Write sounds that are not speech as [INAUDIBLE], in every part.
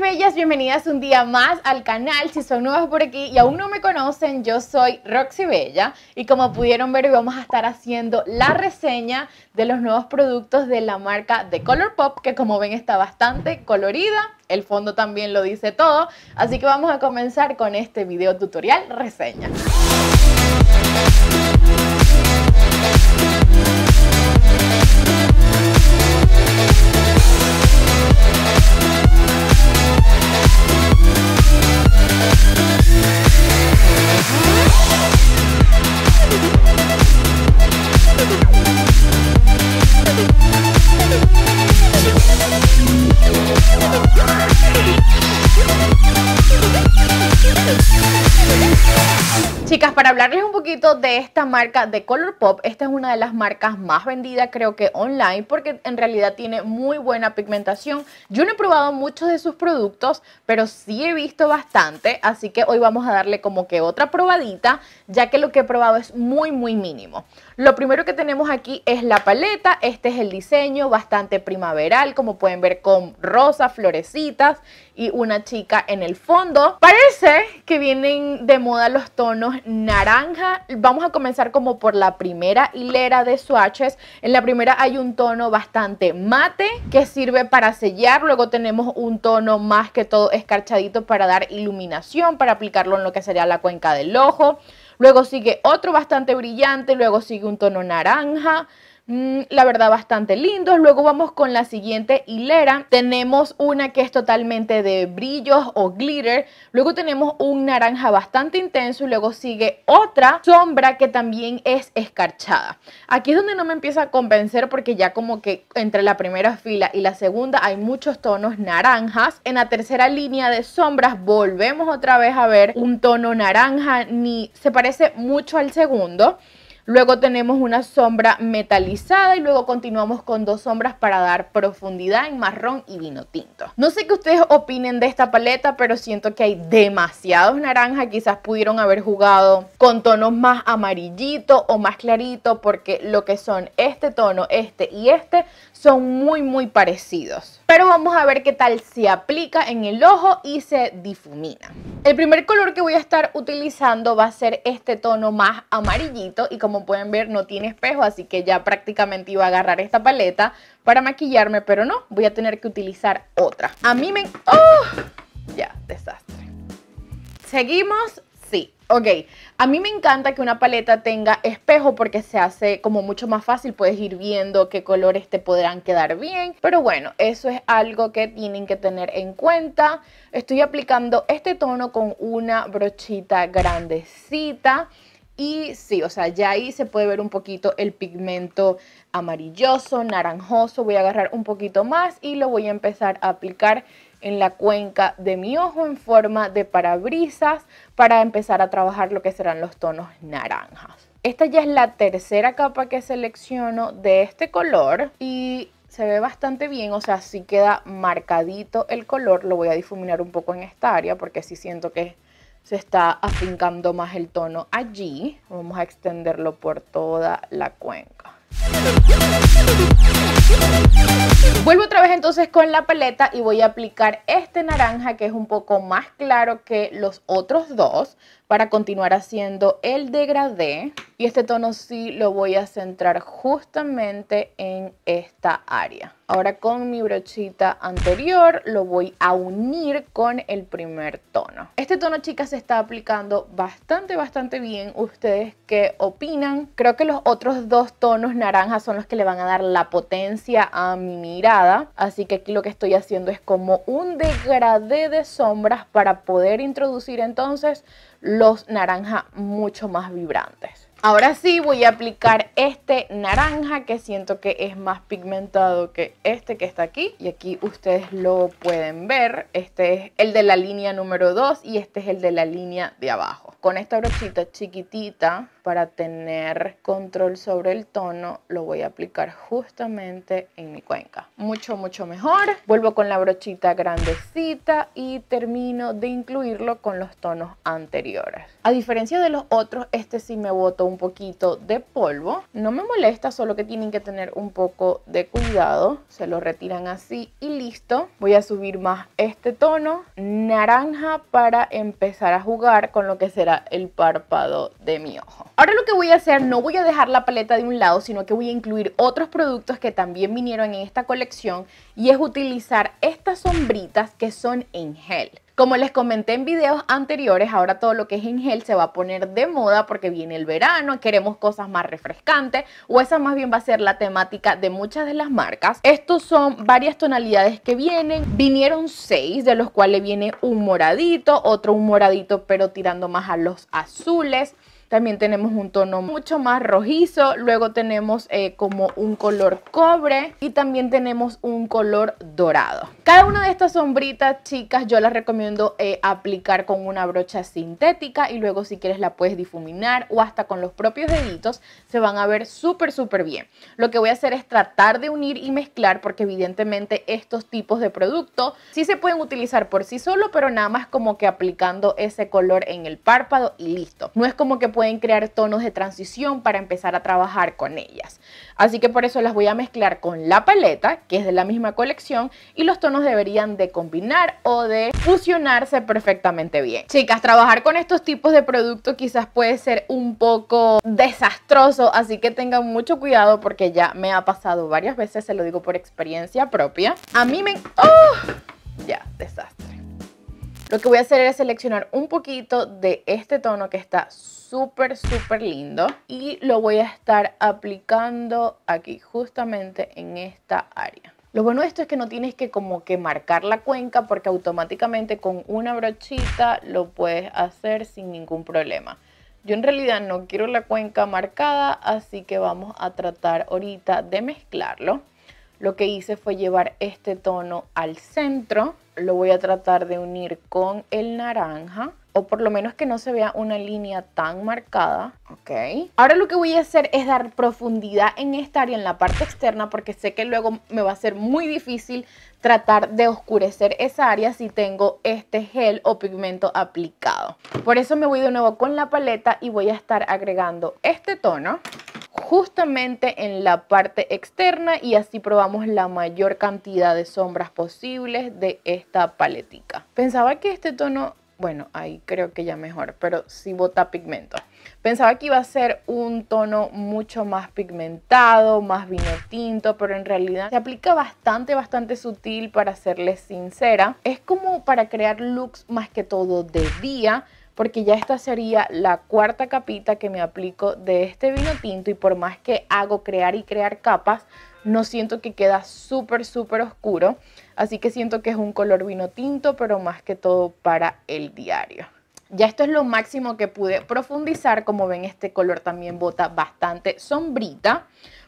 bellas, bienvenidas un día más al canal. Si son nuevas por aquí y aún no me conocen, yo soy Roxy Bella y como pudieron ver vamos a estar haciendo la reseña de los nuevos productos de la marca de Colourpop que como ven está bastante colorida, el fondo también lo dice todo, así que vamos a comenzar con este video tutorial reseña. hablarles un poquito de esta marca de Colourpop. Esta es una de las marcas más vendidas creo que online porque en realidad tiene muy buena pigmentación. Yo no he probado muchos de sus productos, pero sí he visto bastante, así que hoy vamos a darle como que otra probadita, ya que lo que he probado es muy muy mínimo. Lo primero que tenemos aquí es la paleta, este es el diseño bastante primaveral, como pueden ver con rosas, florecitas y una chica en el fondo. Parece que vienen de moda los tonos naranja Vamos a comenzar como por la primera hilera de swatches. En la primera hay un tono bastante mate que sirve para sellar. Luego tenemos un tono más que todo escarchadito para dar iluminación, para aplicarlo en lo que sería la cuenca del ojo. Luego sigue otro bastante brillante, luego sigue un tono naranja, Mm, la verdad bastante lindos. Luego vamos con la siguiente hilera. Tenemos una que es totalmente de brillos o glitter. Luego tenemos un naranja bastante intenso y luego sigue otra sombra que también es escarchada. Aquí es donde no me empieza a convencer porque ya como que entre la primera fila y la segunda hay muchos tonos naranjas. En la tercera línea de sombras volvemos otra vez a ver un tono naranja ni se parece mucho al segundo. Luego tenemos una sombra metalizada y luego continuamos con dos sombras para dar profundidad en marrón y vino tinto. No sé qué ustedes opinen de esta paleta, pero siento que hay demasiados naranjas. Quizás pudieron haber jugado con tonos más amarillito o más clarito porque lo que son este tono, este y este son muy muy parecidos. Pero vamos a ver qué tal se aplica en el ojo y se difumina. El primer color que voy a estar utilizando va a ser este tono más amarillito y como como pueden ver no tiene espejo, así que ya prácticamente iba a agarrar esta paleta para maquillarme, pero no, voy a tener que utilizar otra. A mí me... ¡Oh! Ya, desastre. Seguimos Sí. Ok, a mí me encanta que una paleta tenga espejo porque se hace como mucho más fácil, puedes ir viendo qué colores te podrán quedar bien, pero bueno, eso es algo que tienen que tener en cuenta. Estoy aplicando este tono con una brochita grandecita. Y sí, o sea, ya ahí se puede ver un poquito el pigmento amarilloso, naranjoso. Voy a agarrar un poquito más y lo voy a empezar a aplicar en la cuenca de mi ojo en forma de parabrisas para empezar a trabajar lo que serán los tonos naranjas. Esta ya es la tercera capa que selecciono de este color y se ve bastante bien, o sea, sí queda marcadito el color. Lo voy a difuminar un poco en esta área porque sí siento que se está afincando más el tono allí. Vamos a extenderlo por toda la cuenca. Vuelvo otra vez entonces con la paleta y voy a aplicar este naranja que es un poco más claro que los otros dos para continuar haciendo el degradé y este tono sí lo voy a centrar justamente en esta área. Ahora con mi brochita anterior lo voy a unir con el primer tono. Este tono chicas se está aplicando bastante bastante bien. ¿Ustedes qué opinan? Creo que los otros dos tonos naranjas son los que le van a dar la potencia a mi mirada. Así que aquí lo que estoy haciendo es como un degradé de sombras para poder introducir entonces los naranja mucho más vibrantes. Ahora sí voy a aplicar este naranja que siento que es más pigmentado que este que está aquí. Y aquí ustedes lo pueden ver. Este es el de la línea número 2 y este es el de la línea de abajo. Con esta brochita chiquitita para tener control sobre el tono, lo voy a aplicar justamente en mi cuenca. Mucho, mucho mejor. Vuelvo con la brochita grandecita y termino de incluirlo con los tonos anteriores. A diferencia de los otros, este sí me botó un poquito de polvo. No me molesta, solo que tienen que tener un poco de cuidado. Se lo retiran así y listo. Voy a subir más este tono naranja para empezar a jugar con lo que será el párpado de mi ojo. Ahora lo que voy a hacer, no voy a dejar la paleta de un lado, sino que voy a incluir otros productos que también vinieron en esta colección y es utilizar estas sombritas que son en gel. Como les comenté en videos anteriores, ahora todo lo que es en gel se va a poner de moda porque viene el verano, queremos cosas más refrescantes o esa más bien va a ser la temática de muchas de las marcas. Estos son varias tonalidades que vienen, vinieron seis de los cuales viene un moradito, otro un moradito pero tirando más a los azules, también tenemos un tono mucho más rojizo. Luego tenemos eh, como un color cobre. Y también tenemos un color dorado. Cada una de estas sombritas, chicas, yo las recomiendo eh, aplicar con una brocha sintética. Y luego si quieres la puedes difuminar o hasta con los propios deditos. Se van a ver súper, súper bien. Lo que voy a hacer es tratar de unir y mezclar porque evidentemente estos tipos de productos sí se pueden utilizar por sí solo, pero nada más como que aplicando ese color en el párpado y listo. No es como que pueden crear tonos de transición para empezar a trabajar con ellas. Así que por eso las voy a mezclar con la paleta, que es de la misma colección, y los tonos deberían de combinar o de fusionarse perfectamente bien. Chicas, trabajar con estos tipos de productos quizás puede ser un poco desastroso, así que tengan mucho cuidado porque ya me ha pasado varias veces, se lo digo por experiencia propia. A mí me... ¡Oh! Ya, desastre. Lo que voy a hacer es seleccionar un poquito de este tono que está súper, súper lindo y lo voy a estar aplicando aquí, justamente en esta área. Lo bueno de esto es que no tienes que como que marcar la cuenca porque automáticamente con una brochita lo puedes hacer sin ningún problema. Yo en realidad no quiero la cuenca marcada, así que vamos a tratar ahorita de mezclarlo. Lo que hice fue llevar este tono al centro. Lo voy a tratar de unir con el naranja o por lo menos que no se vea una línea tan marcada, ¿ok? Ahora lo que voy a hacer es dar profundidad en esta área, en la parte externa, porque sé que luego me va a ser muy difícil tratar de oscurecer esa área si tengo este gel o pigmento aplicado. Por eso me voy de nuevo con la paleta y voy a estar agregando este tono justamente en la parte externa y así probamos la mayor cantidad de sombras posibles de esta paletica. Pensaba que este tono, bueno, ahí creo que ya mejor, pero si bota pigmento. Pensaba que iba a ser un tono mucho más pigmentado, más vino tinto, pero en realidad se aplica bastante, bastante sutil para serles sincera. Es como para crear looks más que todo de día, porque ya esta sería la cuarta capita que me aplico de este vino tinto y por más que hago crear y crear capas, no siento que queda súper, súper oscuro. Así que siento que es un color vino tinto, pero más que todo para el diario. Ya esto es lo máximo que pude profundizar. Como ven, este color también bota bastante sombrita.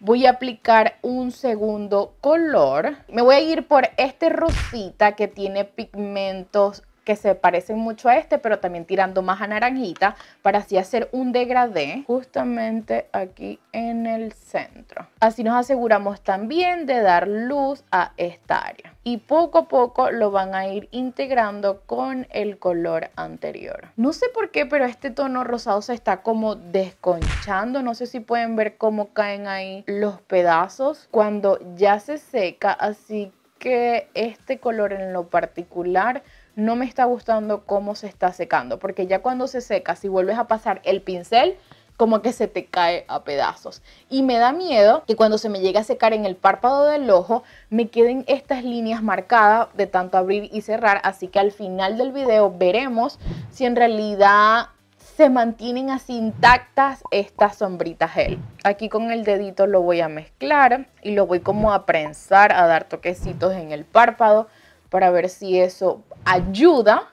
Voy a aplicar un segundo color. Me voy a ir por este rosita que tiene pigmentos que se parecen mucho a este, pero también tirando más a naranjita para así hacer un degradé justamente aquí en el centro. Así nos aseguramos también de dar luz a esta área y poco a poco lo van a ir integrando con el color anterior. No sé por qué, pero este tono rosado se está como desconchando. No sé si pueden ver cómo caen ahí los pedazos cuando ya se seca, así que este color en lo particular no me está gustando cómo se está secando, porque ya cuando se seca, si vuelves a pasar el pincel, como que se te cae a pedazos. Y me da miedo que cuando se me llegue a secar en el párpado del ojo, me queden estas líneas marcadas de tanto abrir y cerrar, así que al final del video veremos si en realidad se mantienen así intactas estas sombritas gel. Aquí con el dedito lo voy a mezclar y lo voy como a prensar, a dar toquecitos en el párpado para ver si eso ayuda.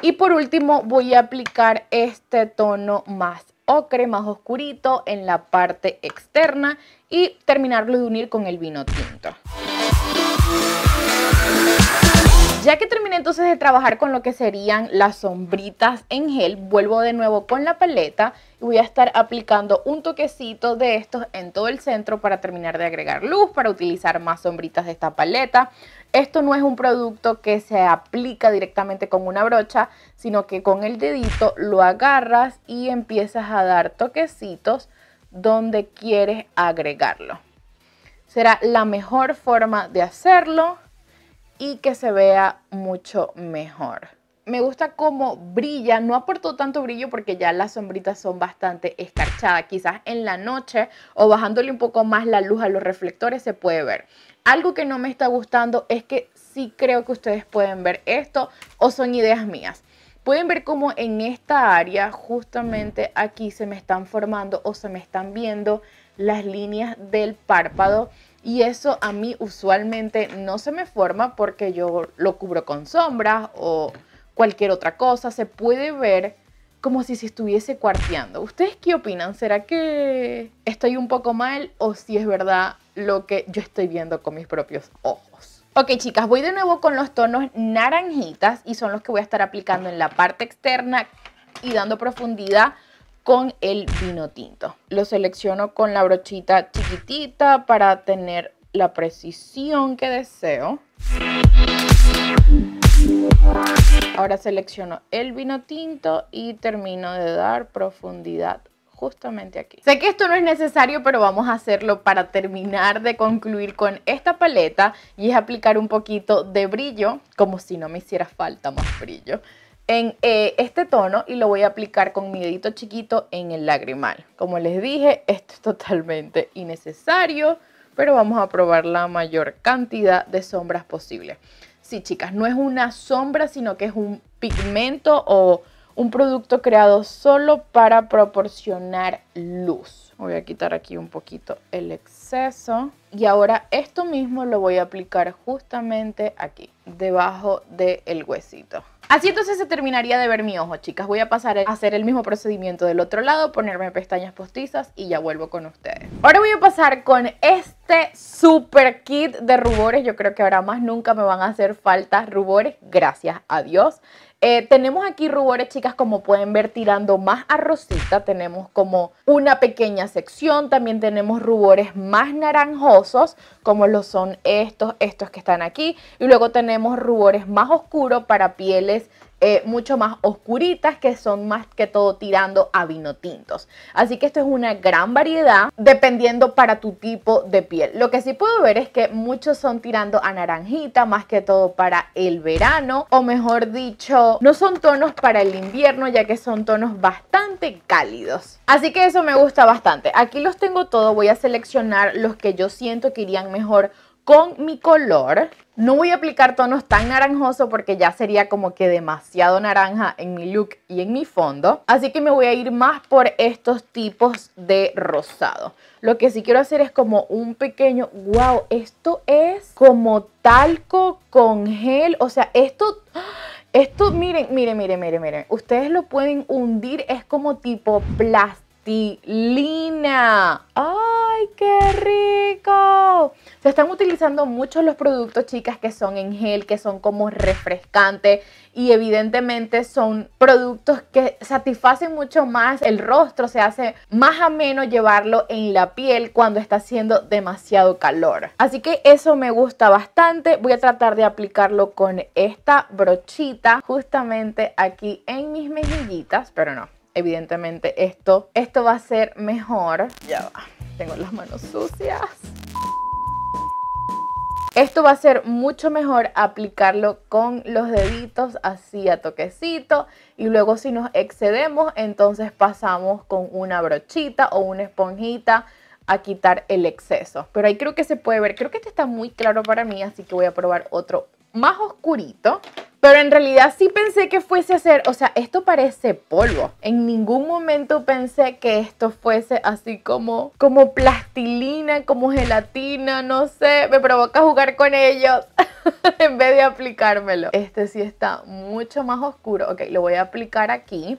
Y por último voy a aplicar este tono más ocre, más oscurito en la parte externa y terminarlo de unir con el vino tinto. Ya que terminé entonces de trabajar con lo que serían las sombritas en gel, vuelvo de nuevo con la paleta y voy a estar aplicando un toquecito de estos en todo el centro para terminar de agregar luz, para utilizar más sombritas de esta paleta. Esto no es un producto que se aplica directamente con una brocha, sino que con el dedito lo agarras y empiezas a dar toquecitos donde quieres agregarlo. Será la mejor forma de hacerlo y que se vea mucho mejor. Me gusta cómo brilla, no aportó tanto brillo porque ya las sombritas son bastante escarchadas. Quizás en la noche o bajándole un poco más la luz a los reflectores se puede ver. Algo que no me está gustando es que sí creo que ustedes pueden ver esto o son ideas mías. Pueden ver cómo en esta área, justamente aquí, se me están formando o se me están viendo las líneas del párpado y eso a mí usualmente no se me forma porque yo lo cubro con sombras o cualquier otra cosa. Se puede ver como si se estuviese cuarteando. ¿Ustedes qué opinan? ¿Será que estoy un poco mal o si es verdad lo que yo estoy viendo con mis propios ojos? Ok chicas, voy de nuevo con los tonos naranjitas y son los que voy a estar aplicando en la parte externa y dando profundidad con el vino tinto. Lo selecciono con la brochita chiquitita para tener la precisión que deseo. Ahora selecciono el vino tinto y termino de dar profundidad justamente aquí. Sé que esto no es necesario, pero vamos a hacerlo para terminar de concluir con esta paleta y es aplicar un poquito de brillo, como si no me hiciera falta más brillo en eh, este tono y lo voy a aplicar con mi dedito chiquito en el lagrimal. Como les dije, esto es totalmente innecesario, pero vamos a probar la mayor cantidad de sombras posible. Sí, chicas, no es una sombra, sino que es un pigmento o un producto creado solo para proporcionar luz. Voy a quitar aquí un poquito el exceso. Y ahora esto mismo lo voy a aplicar justamente aquí, debajo del huesito. Así entonces se terminaría de ver mi ojo, chicas. Voy a pasar a hacer el mismo procedimiento del otro lado, ponerme pestañas postizas y ya vuelvo con ustedes. Ahora voy a pasar con este super kit de rubores. Yo creo que ahora más nunca me van a hacer falta rubores, gracias a Dios. Eh, tenemos aquí rubores, chicas, como pueden ver, tirando más a rosita. Tenemos como una pequeña sección. También tenemos rubores más naranjosos, como lo son estos, estos que están aquí. Y luego tenemos rubores más oscuros para pieles eh, mucho más oscuritas que son más que todo tirando a vino tintos. Así que esto es una gran variedad dependiendo para tu tipo de piel. Lo que sí puedo ver es que muchos son tirando a naranjita, más que todo para el verano, o mejor dicho, no son tonos para el invierno, ya que son tonos bastante cálidos. Así que eso me gusta bastante. Aquí los tengo todos, voy a seleccionar los que yo siento que irían mejor con mi color. No voy a aplicar tonos tan naranjosos porque ya sería como que demasiado naranja en mi look y en mi fondo. Así que me voy a ir más por estos tipos de rosado. Lo que sí quiero hacer es como un pequeño... ¡Wow! Esto es como talco con gel. O sea, esto... Esto, miren, miren, miren, miren, miren. Ustedes lo pueden hundir. Es como tipo plástico Lina, ¡Ay, qué rico! Se están utilizando muchos los productos, chicas, que son en gel, que son como refrescantes y evidentemente son productos que satisfacen mucho más el rostro, se hace más menos llevarlo en la piel cuando está haciendo demasiado calor. Así que eso me gusta bastante. Voy a tratar de aplicarlo con esta brochita justamente aquí en mis mejillitas, pero no evidentemente esto, esto va a ser mejor. Ya va, tengo las manos sucias. Esto va a ser mucho mejor aplicarlo con los deditos así a toquecito y luego si nos excedemos entonces pasamos con una brochita o una esponjita a quitar el exceso. Pero ahí creo que se puede ver, creo que este está muy claro para mí así que voy a probar otro más oscurito pero en realidad sí pensé que fuese a ser, o sea, esto parece polvo. En ningún momento pensé que esto fuese así como, como plastilina, como gelatina, no sé. Me provoca jugar con ellos [LAUGHS] en vez de aplicármelo. Este sí está mucho más oscuro. Ok, lo voy a aplicar aquí.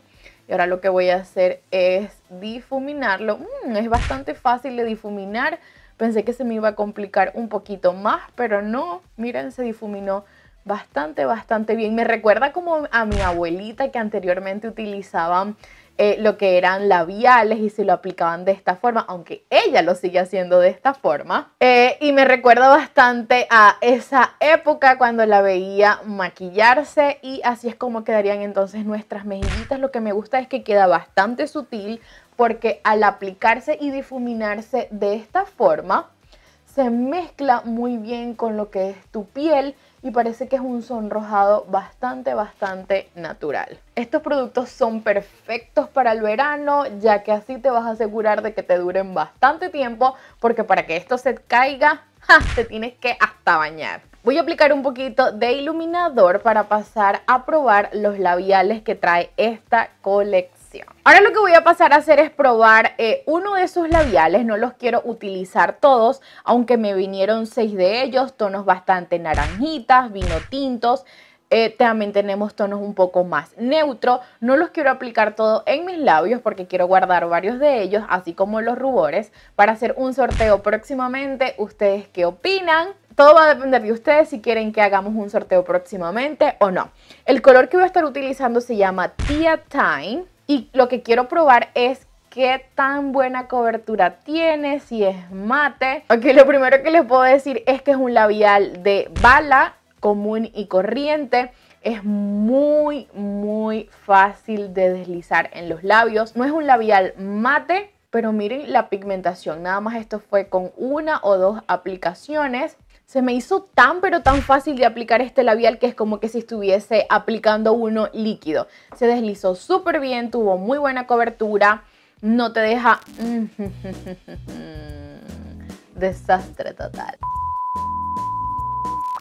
Y ahora lo que voy a hacer es difuminarlo. Mm, es bastante fácil de difuminar. Pensé que se me iba a complicar un poquito más, pero no. Miren, se difuminó bastante, bastante bien. Me recuerda como a mi abuelita que anteriormente utilizaban eh, lo que eran labiales y se lo aplicaban de esta forma, aunque ella lo sigue haciendo de esta forma. Eh, y me recuerda bastante a esa época cuando la veía maquillarse y así es como quedarían entonces nuestras mejillitas. Lo que me gusta es que queda bastante sutil porque al aplicarse y difuminarse de esta forma, se mezcla muy bien con lo que es tu piel y parece que es un sonrojado bastante, bastante natural. Estos productos son perfectos para el verano, ya que así te vas a asegurar de que te duren bastante tiempo, porque para que esto se caiga, te tienes que hasta bañar. Voy a aplicar un poquito de iluminador para pasar a probar los labiales que trae esta colección. Ahora lo que voy a pasar a hacer es probar eh, uno de esos labiales, no los quiero utilizar todos, aunque me vinieron seis de ellos, tonos bastante naranjitas, vino tintos, eh, también tenemos tonos un poco más neutro. No los quiero aplicar todos en mis labios porque quiero guardar varios de ellos, así como los rubores, para hacer un sorteo próximamente. ¿Ustedes qué opinan? Todo va a depender de ustedes si quieren que hagamos un sorteo próximamente o no. El color que voy a estar utilizando se llama Tia Time. Y lo que quiero probar es qué tan buena cobertura tiene, si es mate. Ok, lo primero que les puedo decir es que es un labial de bala común y corriente. Es muy, muy fácil de deslizar en los labios. No es un labial mate, pero miren la pigmentación. Nada más esto fue con una o dos aplicaciones se me hizo tan pero tan fácil de aplicar este labial que es como que si estuviese aplicando uno líquido. Se deslizó súper bien, tuvo muy buena cobertura, no te deja... Mm, [LAUGHS] desastre total.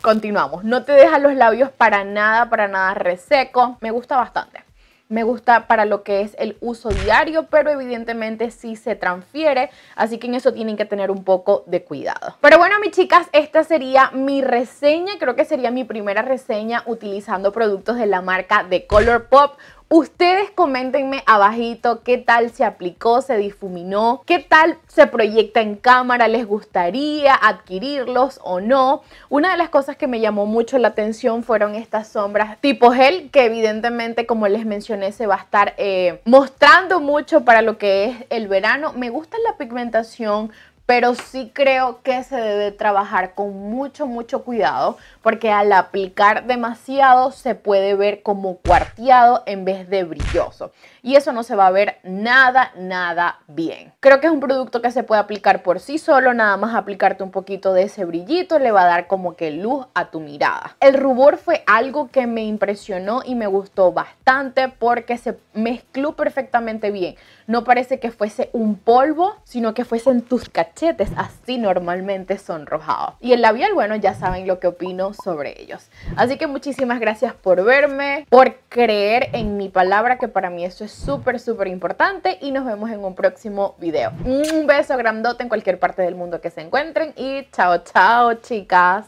Continuamos, no te deja los labios para nada, para nada reseco, me gusta bastante me gusta para lo que es el uso diario, pero evidentemente sí se transfiere, así que en eso tienen que tener un poco de cuidado. Pero bueno, mis chicas, esta sería mi reseña, creo que sería mi primera reseña utilizando productos de la marca de Colourpop. Ustedes coméntenme abajito qué tal se aplicó, se difuminó, qué tal se proyecta en cámara, les gustaría adquirirlos o no. Una de las cosas que me llamó mucho la atención fueron estas sombras tipo gel que evidentemente como les mencioné se va a estar eh, mostrando mucho para lo que es el verano. Me gusta la pigmentación pero sí creo que se debe trabajar con mucho, mucho cuidado porque al aplicar demasiado se puede ver como cuarteado en vez de brilloso y eso no se va a ver nada, nada bien. Creo que es un producto que se puede aplicar por sí solo, nada más aplicarte un poquito de ese brillito le va a dar como que luz a tu mirada. El rubor fue algo que me impresionó y me gustó bastante porque se mezcló perfectamente bien. No parece que fuese un polvo, sino que fuesen tus cachetes así normalmente sonrojados. Y el labial, bueno, ya saben lo que opino sobre ellos. Así que muchísimas gracias por verme, por creer en mi palabra, que para mí eso es súper, súper importante. Y nos vemos en un próximo video. Un beso grandote en cualquier parte del mundo que se encuentren. Y chao, chao, chicas.